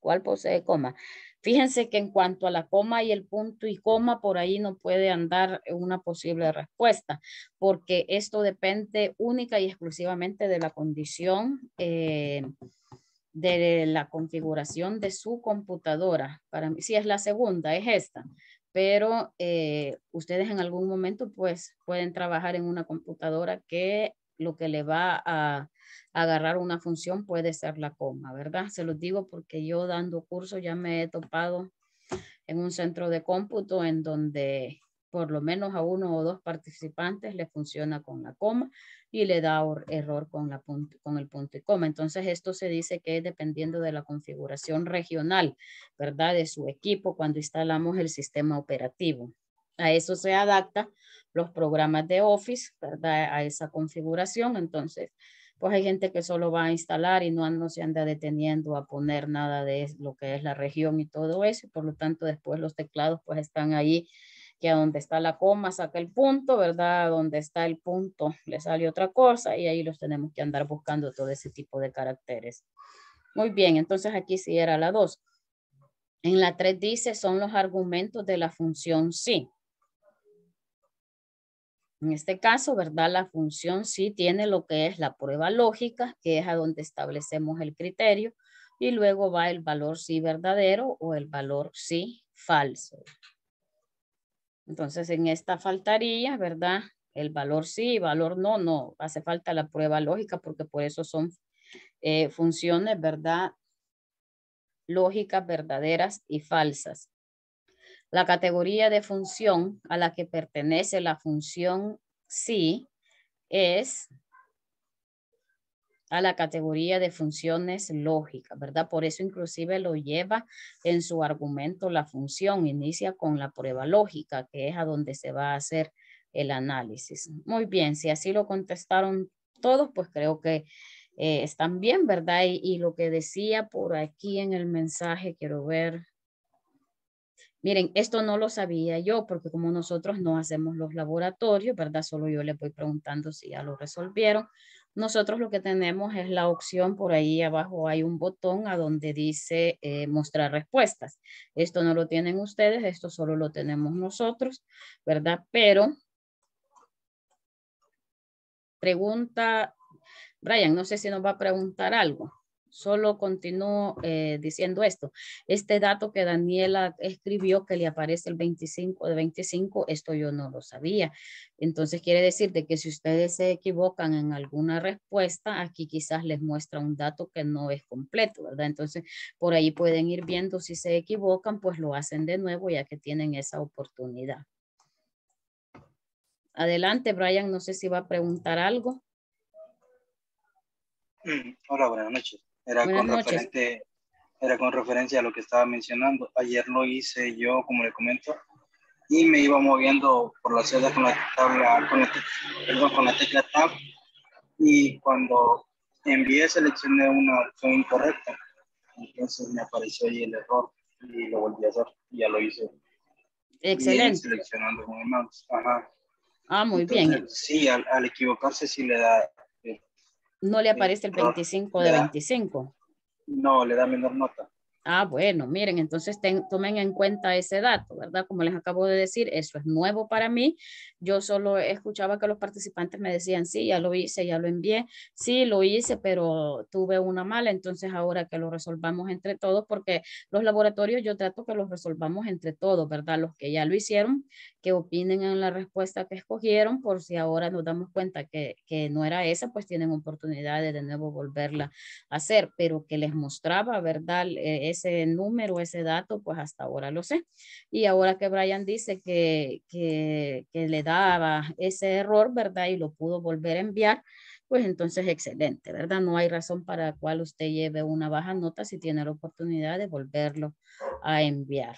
¿Cuál posee coma? Fíjense que en cuanto a la coma y el punto y coma, por ahí no puede andar una posible respuesta, porque esto depende única y exclusivamente de la condición, eh, de la configuración de su computadora. Para mí, si es la segunda, es esta pero eh, ustedes en algún momento pues pueden trabajar en una computadora que lo que le va a agarrar una función puede ser la coma, ¿verdad? Se los digo porque yo dando curso ya me he topado en un centro de cómputo en donde por lo menos a uno o dos participantes le funciona con la coma y le da error con, el punto y coma. Entonces esto se dice que es dependiendo de la configuración regional, ¿verdad? De su equipo cuando instalamos el sistema operativo. A eso se adapta los programas de Office, ¿verdad? A esa configuración. Entonces, pues hay gente que solo va a instalar y no, no se anda deteniendo a poner nada de lo que es la región y todo eso, por lo tanto después los teclados pues están ahí, que a donde está la coma saca el punto, ¿verdad? A donde está el punto le sale otra cosa y ahí los tenemos que andar buscando todo ese tipo de caracteres. Muy bien, entonces aquí sí era la 2. En la 3 dice son los argumentos de la función sí. En este caso, ¿verdad? La función sí tiene lo que es la prueba lógica, que es a donde establecemos el criterio, y luego va el valor sí verdadero o el valor sí falso. Entonces, en esta faltaría, ¿verdad? El valor sí, valor no, no. Hace falta la prueba lógica porque por eso son eh, funciones, ¿verdad? Lógicas verdaderas y falsas. La categoría de función a la que pertenece la función sí es a la categoría de funciones lógicas, ¿verdad? Por eso inclusive lo lleva en su argumento la función, inicia con la prueba lógica, que es a donde se va a hacer el análisis. Muy bien, si así lo contestaron todos, pues creo que eh, están bien, ¿verdad? y, lo que decía por aquí en el mensaje, quiero ver, Miren, esto no lo sabía yo porque como nosotros no hacemos los laboratorios, ¿verdad? Solo yo le voy preguntando si ya lo resolvieron. Nosotros lo que tenemos es la opción, por ahí abajo hay un botón a donde dice eh, mostrar respuestas. Esto no lo tienen ustedes, esto solo lo tenemos nosotros, ¿verdad? Pero pregunta, Brian, no sé si nos va a preguntar algo. Solo continúo eh, diciendo esto. Este dato que Daniela escribió que le aparece el 25 de 25, esto yo no lo sabía. Entonces quiere decir que si ustedes se equivocan en alguna respuesta, aquí quizás les muestra un dato que no es completo, ¿verdad? Entonces por ahí pueden ir viendo si se equivocan, pues lo hacen de nuevo ya que tienen esa oportunidad. Adelante, Brian, no sé si va a preguntar algo. Mm, hola, buenas noches. Era con, era con referencia a lo que estaba mencionando. Ayer lo hice yo, como le comento, y me iba moviendo por la celda con la tabla, con la, con la tecla tab, y cuando envié seleccioné una opción incorrecta. Entonces me apareció ahí el error y lo volví a hacer, ya lo hice. Excelente. Seleccionando con el Ajá. Ah, muy bien. Sí, al, al, equivocarse sí le da no le aparece el 25 de 25. No, le da menor nota. Ah, bueno, miren, entonces tomen en cuenta ese dato, ¿verdad? Como les acabo de decir, eso es nuevo para mí. Yo solo escuchaba que los participantes me decían, sí, ya lo hice, ya lo envié, sí, lo hice, pero tuve una mala, entonces ahora que lo resolvamos entre todos, porque los laboratorios yo trato que los resolvamos entre todos, ¿verdad? Los que ya lo hicieron, que opinen en la respuesta que escogieron, por si ahora nos damos cuenta que, no era esa, pues tienen oportunidad de de nuevo volverla a hacer, pero que les mostraba, ¿verdad? E, ese número, ese dato, pues hasta ahora lo sé. Y ahora que Brian dice que, le daba ese error, ¿verdad? Y lo pudo volver a enviar, pues entonces excelente, ¿verdad? No hay razón para la cual usted lleve una baja nota si tiene la oportunidad de volverlo a enviar.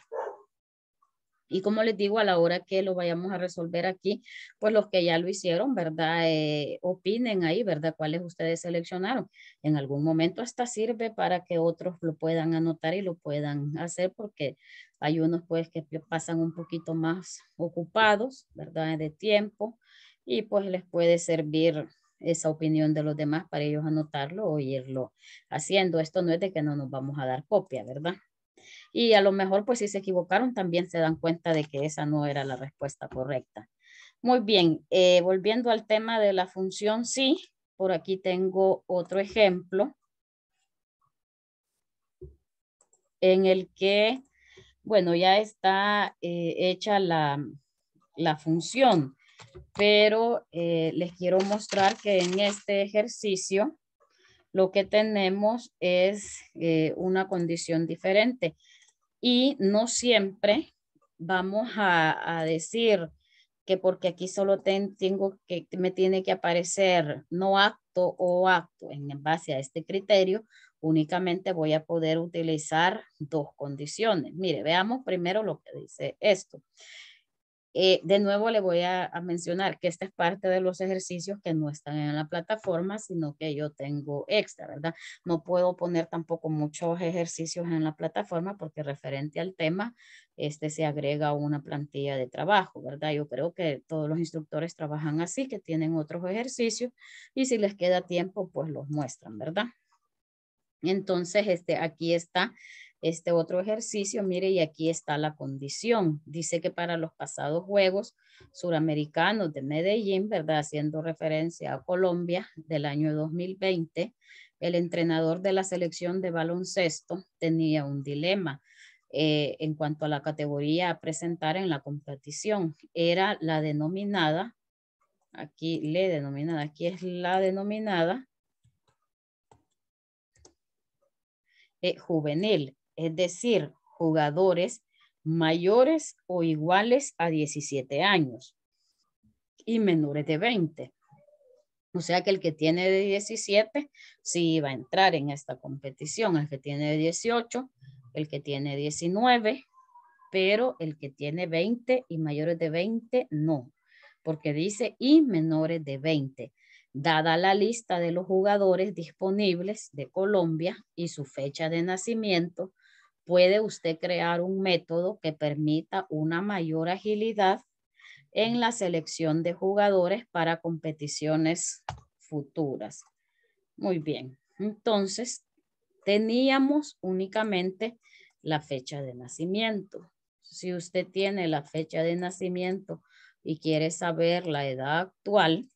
Y como les digo, a la hora que lo vayamos a resolver aquí, pues los que ya lo hicieron, ¿verdad? Eh, opinen ahí, ¿verdad? ¿Cuáles ustedes seleccionaron? En algún momento hasta sirve para que otros lo puedan anotar y lo puedan hacer porque hay unos pues que pasan un poquito más ocupados, ¿verdad? De tiempo y pues les puede servir esa opinión de los demás para ellos anotarlo o irlo haciendo. Esto no es de que no nos vamos a dar copia, ¿verdad? y a lo mejor pues si se equivocaron también se dan cuenta de que esa no era la respuesta correcta. Muy bien, eh, volviendo al tema de la función sí, por aquí tengo otro ejemplo en el que, bueno, ya está eh, hecha la, función, pero eh, les quiero mostrar que en este ejercicio lo que tenemos es eh, una condición diferente. Y no siempre vamos a, decir que porque aquí solo tengo que, me tiene que aparecer no acto o acto. en base a este criterio, únicamente voy a poder utilizar dos condiciones. Mire, veamos primero lo que dice esto. Eh, de nuevo le voy a, a, mencionar que esta es parte de los ejercicios que no están en la plataforma, sino que yo tengo extra, ¿verdad? No puedo poner tampoco muchos ejercicios en la plataforma porque referente al tema, este se agrega una plantilla de trabajo, ¿verdad? Yo creo que todos los instructores trabajan así, que tienen otros ejercicios y si les queda tiempo, pues los muestran, ¿verdad? Entonces, este, aquí está este otro ejercicio, mire, y aquí está la condición. Dice que para los pasados Juegos Suramericanos de Medellín, ¿verdad? Haciendo referencia a Colombia del año 2020, el entrenador de la selección de baloncesto tenía un dilema. Eh, en cuanto a la categoría a presentar en la competición, era la denominada, aquí le denominada, aquí es la denominada eh, juvenil es decir, jugadores mayores o iguales a 17 años y menores de 20. O sea que el que tiene de 17 sí va a entrar en esta competición, el que tiene de 18, el que tiene 19, pero el que tiene 20 y mayores de 20 no, porque dice y menores de 20, dada la lista de los jugadores disponibles de Colombia y su fecha de nacimiento, puede usted crear un método que permita una mayor agilidad en la selección de jugadores para competiciones futuras. Muy bien, entonces teníamos únicamente la fecha de nacimiento. Si usted tiene la fecha de nacimiento y quiere saber la edad actual,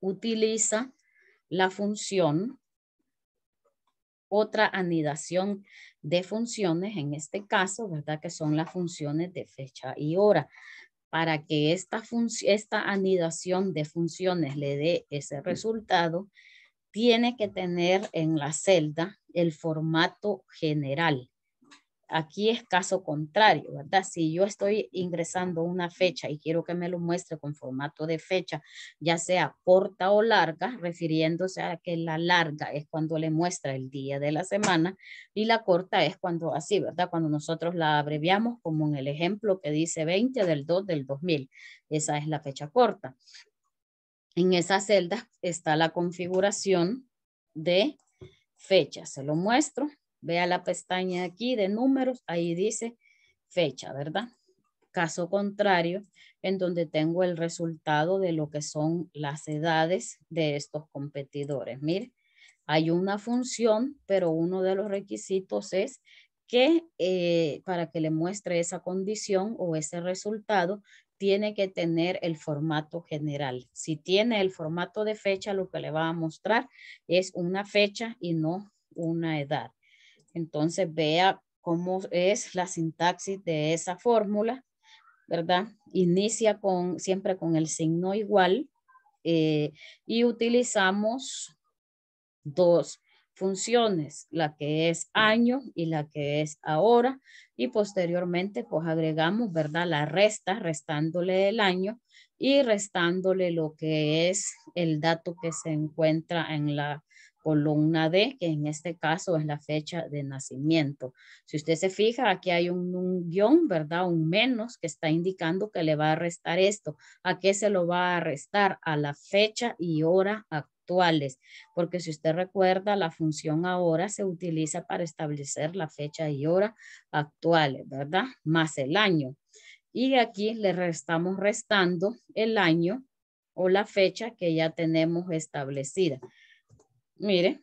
utiliza la función otra anidación de funciones, en este caso, ¿verdad? Que son las funciones de fecha y hora. Para que esta, esta anidación de funciones le dé ese resultado, tiene que tener en la celda el formato general. Aquí es caso contrario, ¿verdad? Si yo estoy ingresando una fecha y quiero que me lo muestre con formato de fecha, ya sea corta o larga, refiriéndose a que la larga es cuando le muestra el día de la semana y la corta es cuando así, ¿verdad? Cuando nosotros la abreviamos como en el ejemplo que dice 20 del 2 del 2000. Esa es la fecha corta. En esa celda está la configuración de fecha. Se lo muestro. Vea la pestaña aquí de números, ahí dice fecha, ¿verdad? Caso contrario, en donde tengo el resultado de lo que son las edades de estos competidores. Mire, hay una función, pero uno de los requisitos es que eh, para que le muestre esa condición o ese resultado, tiene que tener el formato general. Si tiene el formato de fecha, lo que le va a mostrar es una fecha y no una edad. Entonces vea cómo es la sintaxis de esa fórmula, ¿verdad? Inicia con, siempre con el signo igual eh, y utilizamos dos funciones, la que es año y la que es ahora, y posteriormente pues agregamos, ¿verdad? La resta, restándole el año y restándole lo que es el dato que se encuentra en la columna D, que en este caso es la fecha de nacimiento. Si usted se fija, aquí hay un, guión, ¿verdad? Un menos que está indicando que le va a restar esto. ¿A qué se lo va a restar? A la fecha y hora actuales. Porque si usted recuerda, la función ahora se utiliza para establecer la fecha y hora actuales, ¿verdad? Más el año. Y aquí le restamos restando el año o la fecha que ya tenemos establecida mire,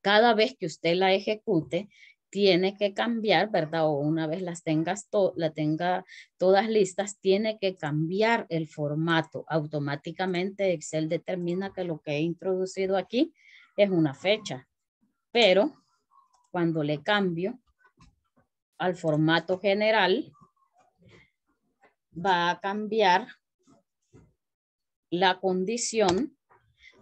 cada vez que usted la ejecute, tiene que cambiar, ¿verdad? O una vez las tengas la tenga todas listas, tiene que cambiar el formato. Automáticamente Excel determina que lo que he introducido aquí es una fecha. Pero cuando le cambio al formato general, va a cambiar la condición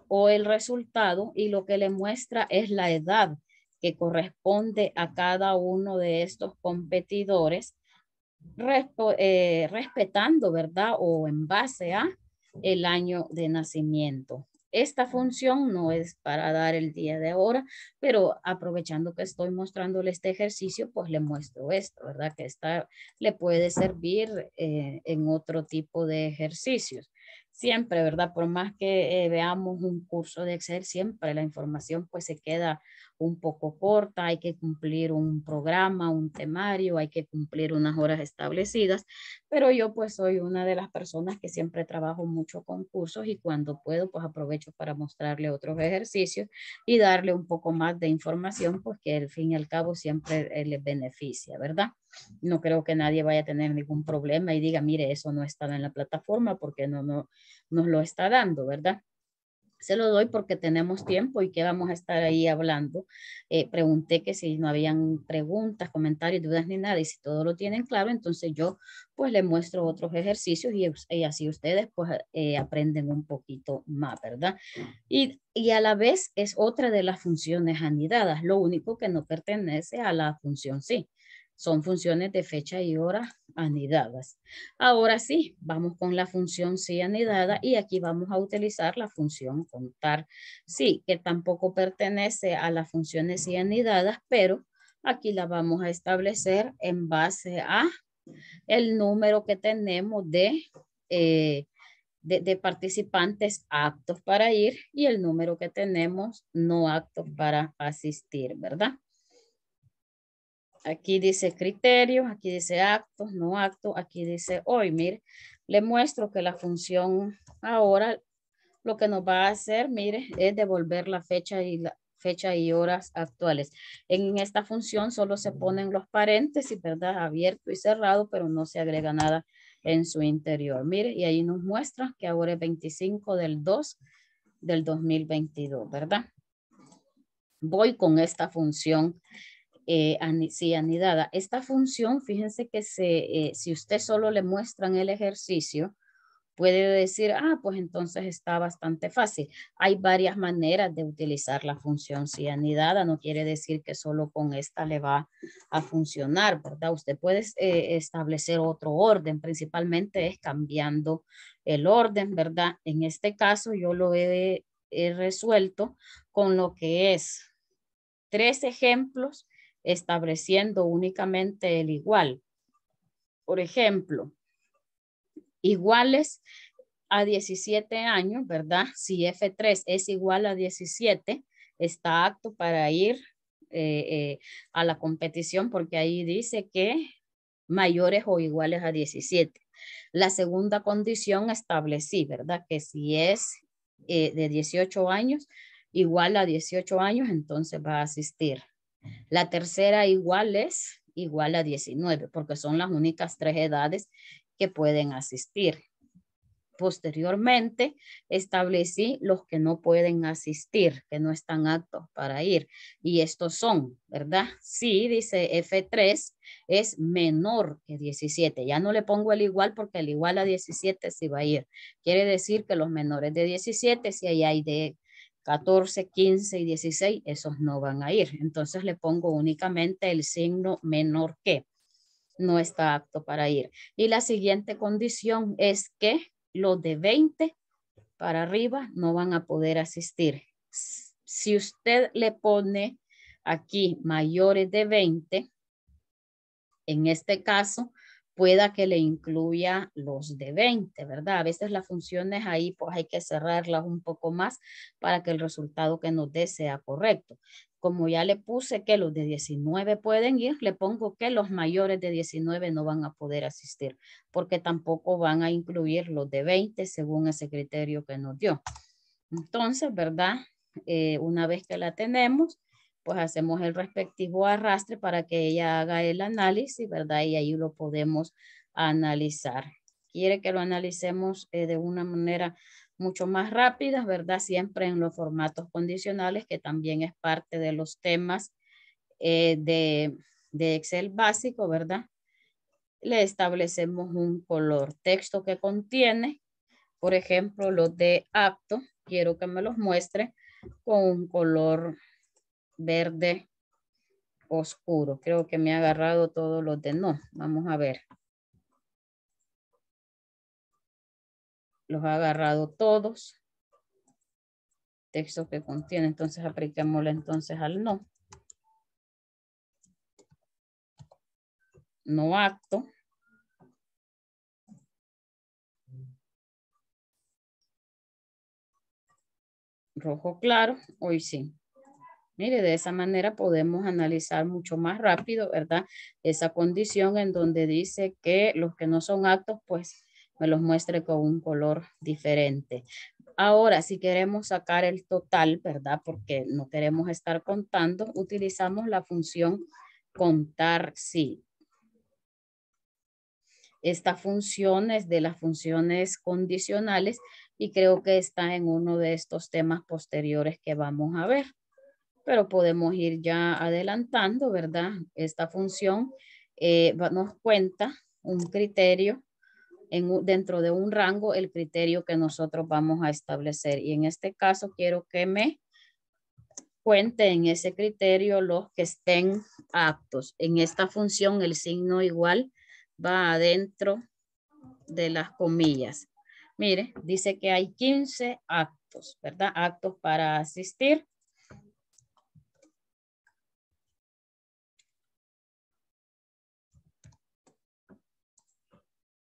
o el resultado y lo que le muestra es la edad que corresponde a cada uno de estos competidores, eh, respetando, ¿verdad? O en base a el año de nacimiento. Esta función no es para dar el día de ahora, pero aprovechando que estoy mostrándole este ejercicio, pues le muestro esto, ¿verdad? Que esta le puede servir eh, en otro tipo de ejercicios siempre, ¿verdad? Por más que eh, veamos un curso de Excel, siempre la información pues se queda un poco corta, hay que cumplir un programa, un temario, hay que cumplir unas horas establecidas, pero yo pues soy una de las personas que siempre trabajo mucho con cursos y cuando puedo pues aprovecho para mostrarle otros ejercicios y darle un poco más de información porque que al fin y al cabo siempre eh, le beneficia, ¿verdad? No creo que nadie vaya a tener ningún problema y diga, mire, eso no está en la plataforma porque no, no nos lo está dando, ¿verdad? se lo doy porque tenemos tiempo y que vamos a estar ahí hablando. Eh, pregunté que si no habían preguntas, comentarios, dudas ni nada, y si todo lo tienen claro, entonces yo pues les muestro otros ejercicios y, así ustedes pues eh, aprenden un poquito más, ¿verdad? Y, y, a la vez es otra de las funciones anidadas, lo único que no pertenece a la función sí. Son funciones de fecha y hora anidadas. Ahora sí, vamos con la función sí anidada y aquí vamos a utilizar la función contar sí, que tampoco pertenece a las funciones sí anidadas, pero aquí la vamos a establecer en base a el número que tenemos de, eh, de, de, participantes aptos para ir y el número que tenemos no aptos para asistir, ¿verdad? Aquí dice criterios, aquí dice actos, no acto. aquí dice hoy. Mire, le muestro que la función ahora lo que nos va a hacer, mire, es devolver la fecha y la fecha y horas actuales. En esta función solo se ponen los paréntesis, ¿verdad? Abierto y cerrado, pero no se agrega nada en su interior. Mire, y ahí nos muestra que ahora es 25 del 2 del 2022, ¿verdad? Voy con esta función si eh, anidada. Esta función, fíjense que se, eh, si usted solo le muestran el ejercicio, puede decir, ah, pues entonces está bastante fácil. Hay varias maneras de utilizar la función si anidada, no quiere decir que solo con esta le va a funcionar, ¿verdad? Usted puede eh, establecer otro orden, principalmente es cambiando el orden, ¿verdad? En este caso yo lo he resuelto con lo que es tres ejemplos estableciendo únicamente el igual. Por ejemplo, iguales a 17 años, ¿verdad? Si F3 es igual a 17, está apto para ir eh, eh, a la competición porque ahí dice que mayores o iguales a 17. La segunda condición establecí, ¿verdad? Que si es eh, de 18 años, igual a 18 años, entonces va a asistir. La tercera igual es igual a 19, porque son las únicas tres edades que pueden asistir. Posteriormente, establecí los que no pueden asistir, que no están aptos para ir. Y estos son, ¿verdad? Sí, dice F3, es menor que 17. Ya no le pongo el igual porque el igual a 17 sí va a ir. Quiere decir que los menores de 17, si ahí hay de 14, 15 y 16, esos no van a ir. Entonces le pongo únicamente el signo menor que no está apto para ir. Y la siguiente condición es que los de 20 para arriba no van a poder asistir. Si usted le pone aquí mayores de 20, en este caso, pueda que le incluya los de 20, ¿verdad? A veces las funciones ahí pues hay que cerrarlas un poco más para que el resultado que nos dé sea correcto. Como ya le puse que los de 19 pueden ir, le pongo que los mayores de 19 no van a poder asistir porque tampoco van a incluir los de 20 según ese criterio que nos dio. Entonces, ¿verdad? Eh, una vez que la tenemos, pues hacemos el respectivo arrastre para que ella haga el análisis, ¿verdad? Y ahí lo podemos analizar. Quiere que lo analicemos eh, de una manera mucho más rápida, ¿verdad? Siempre en los formatos condicionales, que también es parte de los temas eh, de, de Excel básico, ¿verdad? Le establecemos un color texto que contiene, por ejemplo, los de apto, quiero que me los muestre con un color verde oscuro. Creo que me ha agarrado todos los de no. Vamos a ver. Los ha agarrado todos. Texto que contiene. Entonces apliquémosle entonces al no. No acto. Rojo claro, hoy sí. Mire, de esa manera podemos analizar mucho más rápido, ¿verdad? Esa condición en donde dice que los que no son actos, pues me los muestre con un color diferente. Ahora, si queremos sacar el total, ¿verdad? Porque no queremos estar contando, utilizamos la función contar sí. Esta función es de las funciones condicionales y creo que está en uno de estos temas posteriores que vamos a ver pero podemos ir ya adelantando, ¿verdad? Esta función eh, nos cuenta un criterio en, dentro de un rango, el criterio que nosotros vamos a establecer. Y en este caso quiero que me cuente en ese criterio los que estén aptos. En esta función el signo igual va adentro de las comillas. Mire, dice que hay 15 actos, ¿verdad? Actos para asistir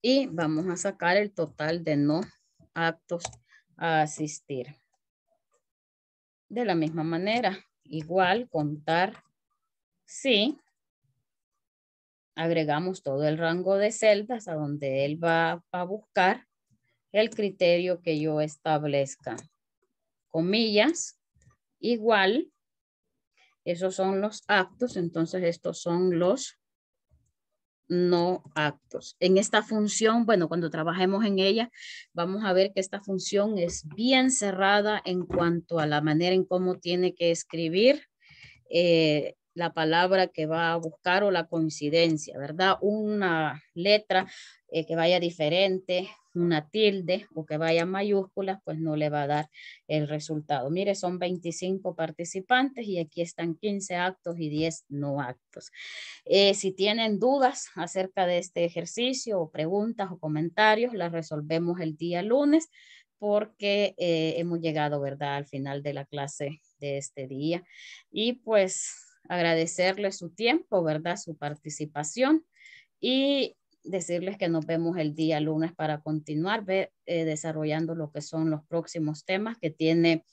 Y vamos a sacar el total de no actos a asistir. De la misma manera, igual contar sí. Agregamos todo el rango de celdas a donde él va a buscar el criterio que yo establezca. Comillas, igual. Esos son los actos, entonces estos son los no actos. En esta función, bueno, cuando trabajemos en ella, vamos a ver que esta función es bien cerrada en cuanto a la manera en cómo tiene que escribir eh, la palabra que va a buscar o la coincidencia, ¿verdad? Una letra eh, que vaya diferente, una tilde o que vaya mayúsculas, pues no le va a dar el resultado. Mire, son 25 participantes y aquí están 15 actos y 10 no actos. Eh, si tienen dudas acerca de este ejercicio o preguntas o comentarios, las resolvemos el día lunes porque eh, hemos llegado, ¿verdad?, al final de la clase de este día. Y pues agradecerles su tiempo, ¿verdad? Su participación y decirles que nos vemos el día lunes para continuar eh, desarrollando lo que son los próximos temas que tiene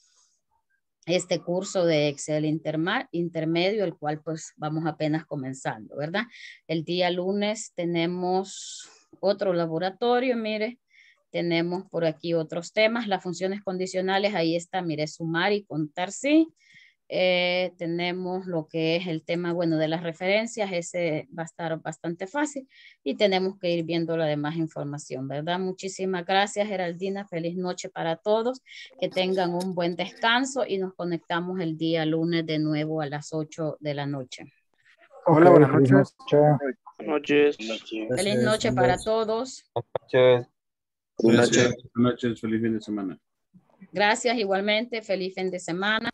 este curso de Excel intermedio, el cual pues vamos apenas comenzando, ¿verdad? El día lunes tenemos otro laboratorio, mire, tenemos por aquí otros temas, las funciones condicionales, ahí está, mire, sumar y contar sí, eh, tenemos lo que es el tema, bueno, de las referencias, ese va a estar bastante fácil y tenemos que ir viendo la demás información, ¿verdad? Muchísimas gracias, Geraldina. Feliz noche para todos. Que tengan un buen descanso y nos conectamos el día lunes de nuevo a las 8 de la noche. Hola, buenas noches. Buenas noches. Feliz noche para todos. Buenas noches. Feliz fin de semana. Gracias igualmente. Feliz fin de semana.